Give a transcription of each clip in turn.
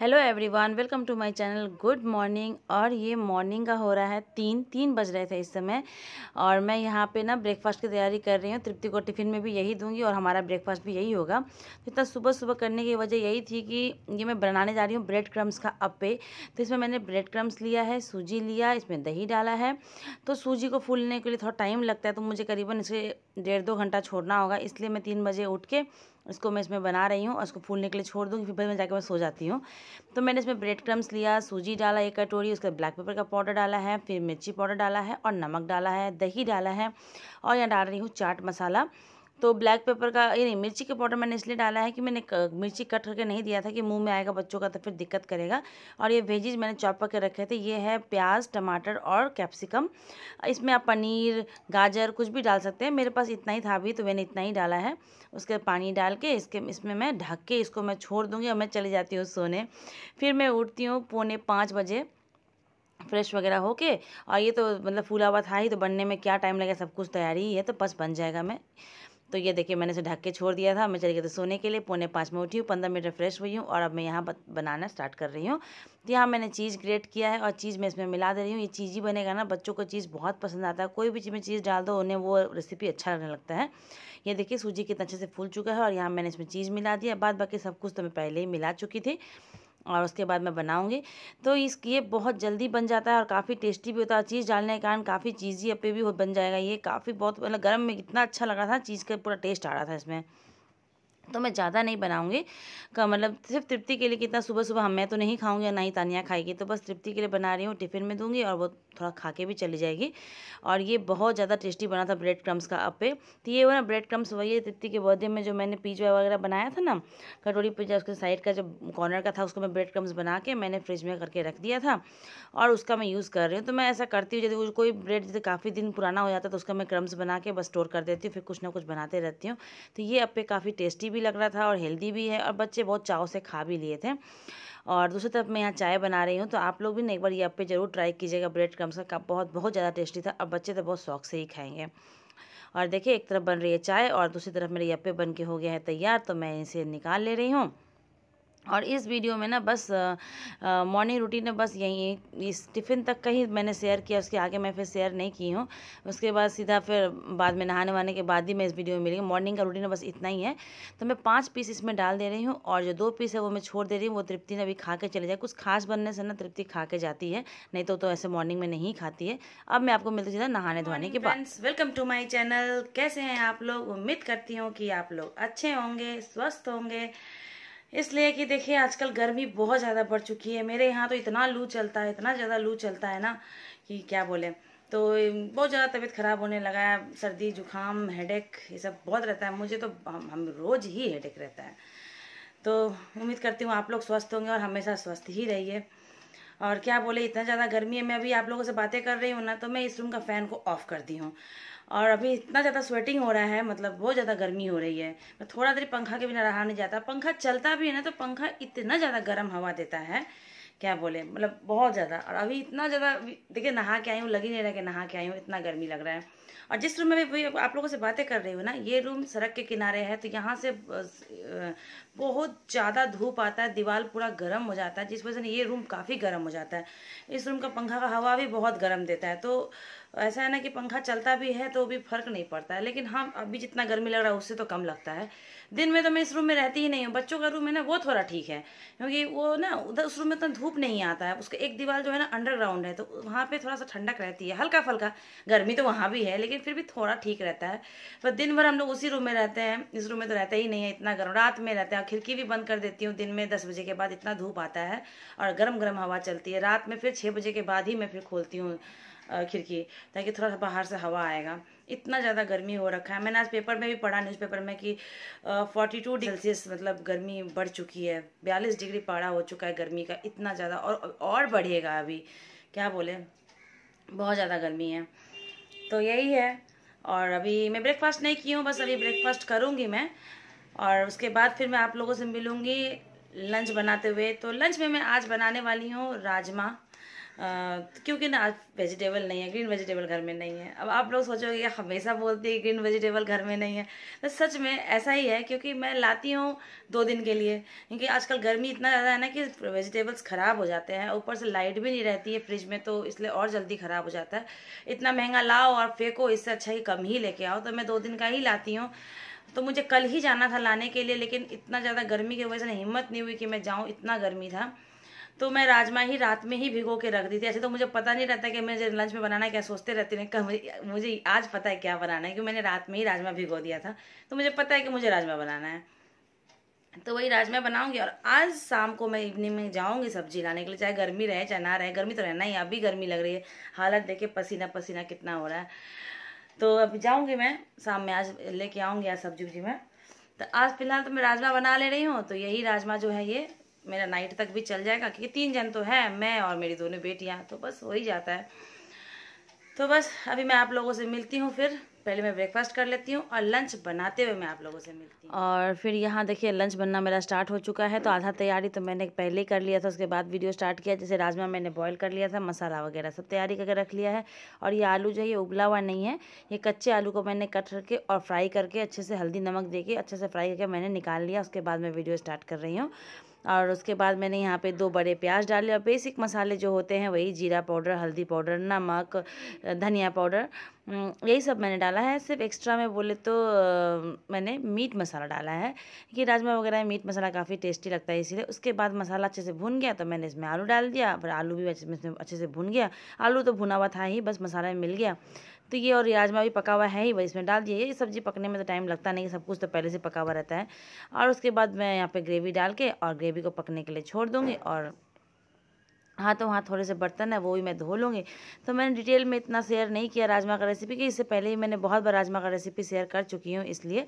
hello everyone welcome to my channel good morning और ये morning का हो रहा है तीन तीन बज रहे थे इस समय और मैं यहाँ पे ना ब्रेकफास्ट की तैयारी कर रही हूँ तृप्ति को टिफ़िन में भी यही दूंगी और हमारा ब्रेकफास्ट भी यही होगा तो इतना सुबह सुबह करने की वजह यही थी कि ये मैं बनाने जा रही हूँ ब्रेड क्रम्स का अपे तो इसमें मैंने ब्रेड क्रम्स लिया है सूजी लिया इसमें दही डाला है तो सूजी को फूलने के लिए थोड़ा टाइम लगता है तो मुझे करीबन इसे डेढ़ दो घंटा छोड़ना होगा इसलिए मैं तीन बजे उठ के इसको मैं इसमें बना रही हूँ और इसको फूलने के लिए छोड़ दूँगी फिर मैं जाकर मैं सो जाती हूँ तो मैंने इसमें ब्रेड क्रम्स लिया सूजी डाला एक कटोरी उसके ब्लैक पेपर का पाउडर डाला है फिर मिर्ची पाउडर डाला है और नमक डाला है दही डाला है और यहाँ डाल रही हूँ चाट मसाला तो ब्लैक पेपर का ये नहीं मिर्ची का पाउडर मैंने इसलिए डाला है कि मैंने मिर्ची कट करके नहीं दिया था कि मुंह में आएगा बच्चों का तो फिर दिक्कत करेगा और ये वेजीज मैंने चॉप करके रखे थे ये है प्याज टमाटर और कैप्सिकम इसमें आप पनीर गाजर कुछ भी डाल सकते हैं मेरे पास इतना ही था अभी तो मैंने इतना ही डाला है उसके पानी डाल के इसके इसमें मैं ढक के इसको मैं छोड़ दूँगी और मैं चली जाती हूँ सोने फिर मैं उठती हूँ पौने पाँच बजे फ्रेश वगैरह होके और ये तो मतलब फूला हुआ था ही तो बनने में क्या टाइम लगेगा सब कुछ तैयारी ही है तो बस बन जाएगा मैं तो ये देखिए मैंने इसे ढक के छोड़ दिया था मैं चली गई थी सोने के लिए पौने पाँच में उठी हूँ पंद्रह मिनट फ्रेश हुई हूँ और अब मैं यहाँ बनाना स्टार्ट कर रही हूँ तो यहाँ मैंने चीज़ ग्रेट किया है और चीज़ मैं इसमें मिला दे रही हूँ ये चीज़ ही बनेगा ना बच्चों को चीज़ बहुत पसंद आता है कोई भी चीज़ में चीज़ डाल दो उन्हें वो रेसिपी अच्छा लगने लगता है ये देखिए सूजी कितना अच्छे से फूल चुका है और यहाँ मैंने इसमें चीज़ मिला दिया बाद बाकी सब कुछ तो मैं पहले ही मिला चुकी थी और उसके बाद मैं बनाऊँगी तो इस ये बहुत जल्दी बन जाता है और काफ़ी टेस्टी भी होता है चीज़ डालने के कारण काफ़ी चीज़ी पे भी बन जाएगा ये काफ़ी बहुत मतलब गर्म में इतना अच्छा लग रहा था चीज़ का पूरा टेस्ट आ रहा था इसमें तो मैं ज़्यादा नहीं बनाऊंगी का मतलब सिर्फ तृप्ति के लिए कितना सुबह सुबह हम मैं तो नहीं खाऊँगी ना ही तानिया खाएगी तो बस तृप्ति के लिए बना रही हूँ टिफ़िन में दूँगी और वो थोड़ा खा के भी चली जाएगी और ये बहुत ज़्यादा टेस्टी बना था ब्रेड क्रम्स का अप पे तो ये वो ना ब्रेड क्रम्स वही है तृप्ति के बर्थडे में जो मैंने पिज्जा वगैरह बनाया था ना कटोरी पिज्जा उसके साइड का जो कॉर्नर का था उसको मैं ब्रेड क्रम्स बना के मैंने फ्रिज में करके रख दिया था और उसका मैं यूज़ कर रही हूँ तो मैं ऐसा करती हूँ जैसे कोई ब्रेड जैसे काफ़ी दिन पुराना हो जाता तो उसका मैं क्रम्स बना के बस स्टोर कर देती हूँ फिर कुछ ना कुछ बनाते रहती हूँ तो ये अब पे काफ़ी टेस्टी भी लग रहा था और हेल्दी भी है और बच्चे बहुत चाव से खा भी लिए थे और दूसरी तरफ मैं यहाँ चाय बना रही हूँ तो आप लोग भी ना एक बार ये आप पे ज़रूर ट्राई कीजिएगा ब्रेड क्रम्स का बहुत बहुत ज़्यादा टेस्टी था और बच्चे तो बहुत शौक से ही खाएंगे और देखिए एक तरफ बन रही है चाय और दूसरी तरफ मेरे यप्पे बन के हो गया है तैयार तो मैं इसे निकाल ले रही हूँ और इस वीडियो में ना बस मॉर्निंग रूटीन में बस यही इस टिफ़िन तक का ही मैंने शेयर किया उसके आगे मैं फिर शेयर नहीं की हूँ उसके बाद सीधा फिर बाद में नहाने वहाने के बाद ही मैं इस वीडियो में मिलेगी मॉर्निंग का रूटीन बस इतना ही है तो मैं पाँच पीस इसमें डाल दे रही हूँ और जो दो पीस है वो मैं छोड़ दे रही हूँ वो तृप्ति ने अभी खा के चले जाए कुछ खास बनने से ना तृप्ति खा के जाती है नहीं तो, तो ऐसे मॉर्निंग में नहीं खाती है अब मैं आपको मिलती सीधा नहाने धोने के बाद वेलकम टू माई चैनल कैसे हैं आप लोग उम्मीद करती हूँ कि आप लोग अच्छे होंगे स्वस्थ होंगे इसलिए कि देखिए आजकल गर्मी बहुत ज़्यादा बढ़ चुकी है मेरे यहाँ तो इतना लू चलता है इतना ज़्यादा लू चलता है ना कि क्या बोले तो बहुत ज़्यादा तबीयत ख़राब होने लगा है सर्दी जुकाम हेडेक ये सब बहुत रहता है मुझे तो हम, हम रोज़ ही हेडेक रहता है तो उम्मीद करती हूँ आप लोग स्वस्थ होंगे और हमेशा स्वस्थ ही रहिए और क्या बोले इतना ज़्यादा गर्मी है मैं अभी आप लोगों से बातें कर रही हूँ ना तो मैं इस रूम का फ़ैन को ऑफ़ कर दी हूँ और अभी इतना ज़्यादा स्वेटिंग हो रहा है मतलब बहुत ज़्यादा गर्मी हो रही है मैं थोड़ा देर पंखा के बिना रहा नहीं जाता पंखा चलता भी है ना तो पंखा इतना ज़्यादा गर्म हवा देता है क्या बोले मतलब बहुत ज़्यादा और अभी इतना ज़्यादा देखिए नहा के आई हूँ लग ही नहीं रहा कि नहा के आई हूँ इतना गर्मी लग रहा है और जिस रूम में भी आप लोगों से बातें कर रही हूँ ना ये रूम सड़क के किनारे है तो यहाँ से बहुत ज़्यादा धूप आता है दीवार पूरा गर्म हो जाता है जिस वजह से ये रूम काफ़ी गर्म हो जाता है इस रूम का पंखा का हवा भी बहुत गर्म देता है तो ऐसा है ना कि पंखा चलता भी है तो भी फ़र्क नहीं पड़ता है लेकिन हाँ अभी जितना गर्मी लग रहा है उससे तो कम लगता है दिन में तो मैं इस रूम में रहती ही नहीं हूँ बच्चों का रूम है ना वो थोड़ा ठीक है क्योंकि वो ना उधर उस रूम में इतना धूप नहीं आता है उसका एक दीवार जो है ना अंडरग्राउंड है तो वहाँ पर थोड़ा सा ठंडक रहती है हल्का फल्का गर्मी तो वहाँ भी है लेकिन फिर भी थोड़ा ठीक रहता है पर दिन भर हम लोग उसी रूम में रहते हैं इस रूम में तो रहता ही नहीं है इतना गर्म रात में रहते हैं खिड़की भी बंद कर देती हूँ दिन में दस बजे के बाद इतना धूप आता है और गर्म गर्म हवा चलती है रात में फिर छः बजे के बाद ही मैं फिर खोलती हूँ खिड़की ताकि थोड़ा सा बाहर से हवा आएगा इतना ज़्यादा गर्मी हो रखा है मैंने आज पेपर में भी पढ़ा न्यूज़पेपर में कि फोर्टी टू सेल्सियस मतलब गर्मी बढ़ चुकी है बयालीस डिग्री पारा हो चुका है गर्मी का इतना ज़्यादा और और बढ़ेगा अभी क्या बोले बहुत ज़्यादा गर्मी है तो यही है और अभी मैं ब्रेकफास्ट नहीं की हूँ बस अभी ब्रेकफास्ट करूँगी मैं और उसके बाद फिर मैं आप लोगों से मिलूँगी लंच बनाते हुए तो लंच में मैं आज बनाने वाली हूँ राजमा क्योंकि ना आज वेजिटेबल नहीं है ग्रीन वेजिटेबल घर में नहीं है अब आप लोग सोचोगे कि हमेशा बोलती है ग्रीन वेजिटेबल घर में नहीं है तो सच में ऐसा ही है क्योंकि मैं लाती हूँ दो दिन के लिए क्योंकि आजकल गर्मी इतना ज़्यादा है ना कि वेजिटेबल्स ख़राब हो जाते हैं ऊपर से लाइट भी नहीं रहती है फ्रिज में तो इसलिए और जल्दी ख़राब हो जाता है इतना महंगा लाओ और फेंको इससे अच्छा ही कम ही लेके आओ तो मैं दो दिन का ही लाती हूँ तो मुझे कल ही जाना था लाने के लिए लेकिन इतना ज़्यादा गर्मी की वजह से हिम्मत नहीं हुई कि मैं जाऊँ इतना गर्मी था तो मैं राजमा ही रात में ही भिगो के रख दी थी ऐसे तो मुझे पता नहीं रहता कि मुझे लंच में बनाना है क्या सोचते रहते हैं मुझे मुझे आज पता है क्या बनाना है क्योंकि मैंने रात में ही राजमा भिगो दिया था तो मुझे पता है कि मुझे राजमा बनाना है तो वही राजमा बनाऊंगी और आज शाम को मैं इवनिंग में जाऊंगी सब्जी लाने के लिए चाहे गर्मी रहे चाहे ना रहे गर्मी तो रहना ही अभी गर्मी लग रही है हालत देखे पसीना पसीना कितना हो रहा है तो अब जाऊँगी मैं शाम में आज लेके आऊँगी आज सब्जी उब्जी में तो आज फिलहाल तो मैं राजमा बना ले रही हूँ तो यही राजमा जो है ये मेरा नाइट तक भी चल जाएगा क्योंकि तीन जन तो है मैं और मेरी दोनों बेटियाँ तो बस हो ही जाता है तो बस अभी मैं आप लोगों से मिलती हूँ फिर पहले मैं ब्रेकफास्ट कर लेती हूँ और लंच बनाते हुए मैं आप लोगों से मिलती हूँ और फिर यहाँ देखिए लंच बनना मेरा स्टार्ट हो चुका है तो आधा तैयारी तो मैंने पहले ही कर लिया था उसके बाद वीडियो स्टार्ट किया जैसे राजमा मैंने बॉईल कर लिया था मसाला वगैरह सब तैयारी करके रख लिया है और ये आलू जो है ये उबला हुआ नहीं है ये कच्चे आलू को मैंने कट करके और फ्राई करके अच्छे से हल्दी नमक दे के अच्छे से फ्राई करके मैंने निकाल लिया उसके बाद मैं वीडियो स्टार्ट कर रही हूँ और उसके बाद मैंने यहाँ पे दो बड़े प्याज डाले और बेसिक मसाले जो होते हैं वही जीरा पाउडर हल्दी पाउडर नमक धनिया पाउडर हम्म, यही सब मैंने डाला है सिर्फ एक्स्ट्रा में बोले तो मैंने मीट मसाला डाला है कि राजमा वगैरह में मीट मसाला काफ़ी टेस्टी लगता है इसीलिए उसके बाद मसाला अच्छे से भुन गया तो मैंने इसमें आलू डाल दिया फिर आलू भी अच्छे से भुन गया आलू तो भुना हुआ था ही बस मसाला में मिल गया तो ये और राजमा भी पका हुआ है ही वही इसमें डाल दिए ये सब्ज़ी पकने में तो टाइम लगता नहीं सब कुछ तो पहले से पका हुआ रहता है और उसके बाद मैं यहाँ पर ग्रेवी डाल के और ग्रेवी को पकने के लिए छोड़ दूँगी और हाँ तो वहाँ थोड़े से बर्तन है वो भी मैं धो लूँगी तो मैंने डिटेल में इतना शेयर नहीं किया राजमा का रेसिपी कि इससे पहले ही मैंने बहुत बार राजमा का रेसिपी शेयर कर चुकी हूँ इसलिए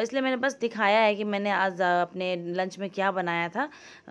इसलिए मैंने बस दिखाया है कि मैंने आज अपने लंच में क्या बनाया था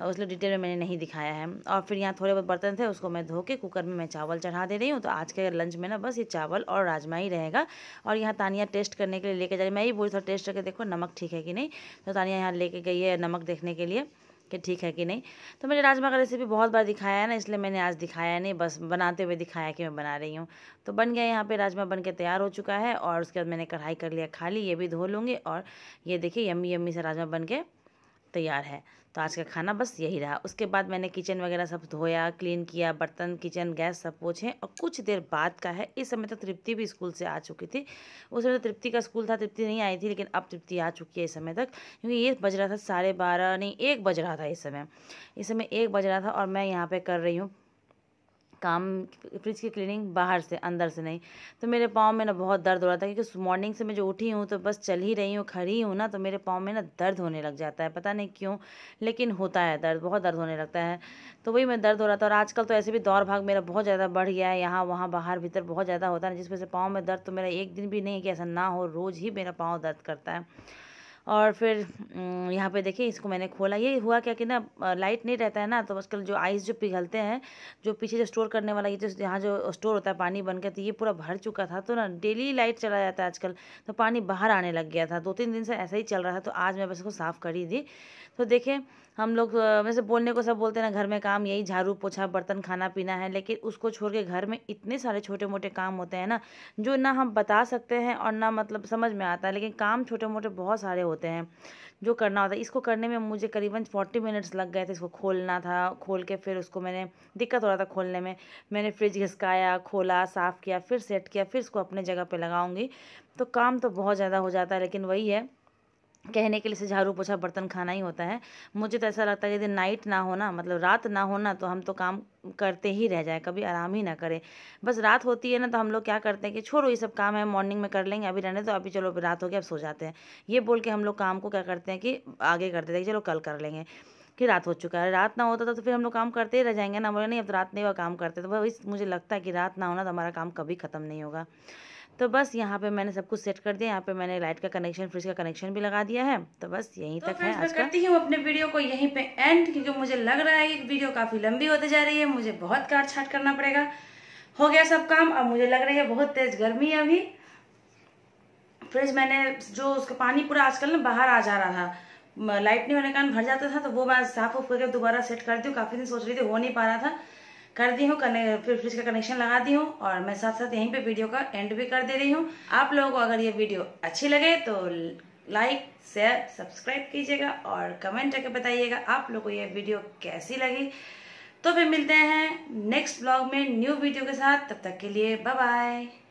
उसलिए डिटेल में मैंने नहीं दिखाया है और फिर यहाँ थोड़े बहुत बर्तन थे उसको मैं धो के कुकर में मैं चावल चढ़ा दे रही हूँ तो आज के लंच में ना बस ये चावल और राजमा ही रहेगा और यहाँ तानिया टेस्ट करने के लिए लेके जा रही मैं ही बोली थोड़ा टेस्ट करके देखो नमक ठीक है कि नहीं तो तानिया यहाँ लेके गई है नमक देखने के लिए कि ठीक है कि नहीं तो मैंने राजमा का रेसिपी बहुत बार दिखाया है ना इसलिए मैंने आज दिखाया नहीं बस बनाते हुए दिखाया कि मैं बना रही हूँ तो बन गया यहाँ पे राजमा बन के तैयार हो चुका है और उसके बाद मैंने कढ़ाई कर लिया खाली ये भी धो लूँगी और ये देखिए यम्मी यम्मी से राजमा बन के तैयार है तो आज का खाना बस यही रहा उसके बाद मैंने किचन वगैरह सब धोया क्लीन किया बर्तन किचन गैस सब पोछे और कुछ देर बाद का है इस समय तक तो तृप्ति भी स्कूल से आ चुकी थी उस समय तो तृप्ति का स्कूल था तृप्ति नहीं आई थी लेकिन अब तृप्ति आ चुकी है इस समय तक क्योंकि ये बज रहा था साढ़े बारह नहीं एक बज रहा था इस समय इस समय एक बज रहा था और मैं यहाँ पर कर रही हूँ काम फ्रिज की क्लीनिंग बाहर से अंदर से नहीं तो मेरे पाँव में ना बहुत दर्द हो रहा था क्योंकि मॉर्निंग से मैं जो उठी हूँ तो बस चल ही रही हूँ खड़ी हूँ ना तो मेरे पाँव में ना दर्द होने लग जाता है पता नहीं क्यों लेकिन होता है दर्द बहुत दर्द होने लगता है तो वही मैं दर्द हो रहा था और आजकल तो ऐसे भी दौड़ भाग मेरा बहुत ज़्यादा बढ़ गया है यहाँ वहाँ बाहर भीतर बहुत ज़्यादा होता है जिस वजह से पाँव में दर्द तो मेरा एक दिन भी नहीं है कि ऐसा ना हो रोज़ ही मेरा पाँव दर्द करता है और फिर यहाँ पे देखिए इसको मैंने खोला ये हुआ क्या कि ना लाइट नहीं रहता है ना तो आजकल जो आइस जो पिघलते हैं जो पीछे जो स्टोर करने वाला ये जो यहाँ जो स्टोर होता है पानी बनकर तो ये पूरा भर चुका था तो ना डेली लाइट चला जाता है आजकल तो पानी बाहर आने लग गया था दो तीन दिन से ऐसा ही चल रहा था तो आज मैं बस इसको साफ़ कर ही दी तो देखिए हम लोग वैसे बोलने को सब बोलते हैं ना घर में काम यही झाड़ू पोछा बर्तन खाना पीना है लेकिन उसको छोड़ के घर में इतने सारे छोटे मोटे काम होते हैं ना जो ना हम बता सकते हैं और ना मतलब समझ में आता है लेकिन काम छोटे मोटे बहुत सारे होते हैं जो करना होता है इसको करने में मुझे करीबन फोर्टी मिनट्स लग गए थे इसको खोलना था खोल के फिर उसको मैंने दिक्कत हो रहा था खोलने में मैंने फ्रिज घिसकाया खोला साफ़ किया फिर सेट किया फिर इसको अपने जगह पर लगाऊँगी तो काम तो बहुत ज़्यादा हो जाता है लेकिन वही है कहने के लिए से झाड़ू पोछा बर्तन खाना ही होता है मुझे तो ऐसा लगता है यदि नाइट ना हो ना मतलब रात ना हो ना तो हम तो काम करते ही रह जाए कभी आराम ही ना करें बस रात होती है ना तो हम लोग क्या करते हैं कि छोड़ो ये सब काम है मॉर्निंग में कर लेंगे अभी रहने तो अभी चलो रात हो गया अब सो जाते हैं ये बोल के हम लोग काम को क्या करते हैं कि आगे करते थे चलो कल कर लेंगे कि रात हो चुका है रात ना होता तो फिर हम लोग काम करते ही रह जाएंगे ना बोले नहीं अब तो रात नहीं हुआ काम करते तो भाई मुझे लगता है कि रात ना होना तो हमारा काम कभी ख़त्म नहीं होगा तो बस यहाँ पे मैंने सब कुछ सेट कर दिया यहाँ पे मैंने लाइट का कनेक्शन फ्रिज का कनेक्शन भी लगा दिया है तो बस यहीं तो तक है आज करती हूँ अपने वीडियो को यहीं पे एंड क्योंकि मुझे लग रहा है कि वीडियो काफ़ी लंबी होती जा रही है मुझे बहुत काट छाट करना पड़ेगा हो गया सब काम अब मुझे लग रही है बहुत तेज गर्मी है अभी फ्रिज मैंने जो उसका पानी पूरा आजकल ना बाहर आ जा रहा था लाइट नहीं होने के कारण भर जाता था तो वो मैं साफ उफ करके दोबारा सेट करती हूँ काफ़ी दिन सोच रही थी हो नहीं पा रहा था कर दी हूँ फिर फ्रिज का कनेक्शन लगा दी हूँ और मैं साथ साथ यहीं पे वीडियो का एंड भी कर दे रही हूँ आप लोगों को अगर ये वीडियो अच्छी लगे तो लाइक शेयर सब्सक्राइब कीजिएगा और कमेंट करके बताइएगा आप लोग को ये वीडियो कैसी लगी तो फिर मिलते हैं नेक्स्ट ब्लॉग में न्यू वीडियो के साथ तब तक के लिए बाय बाय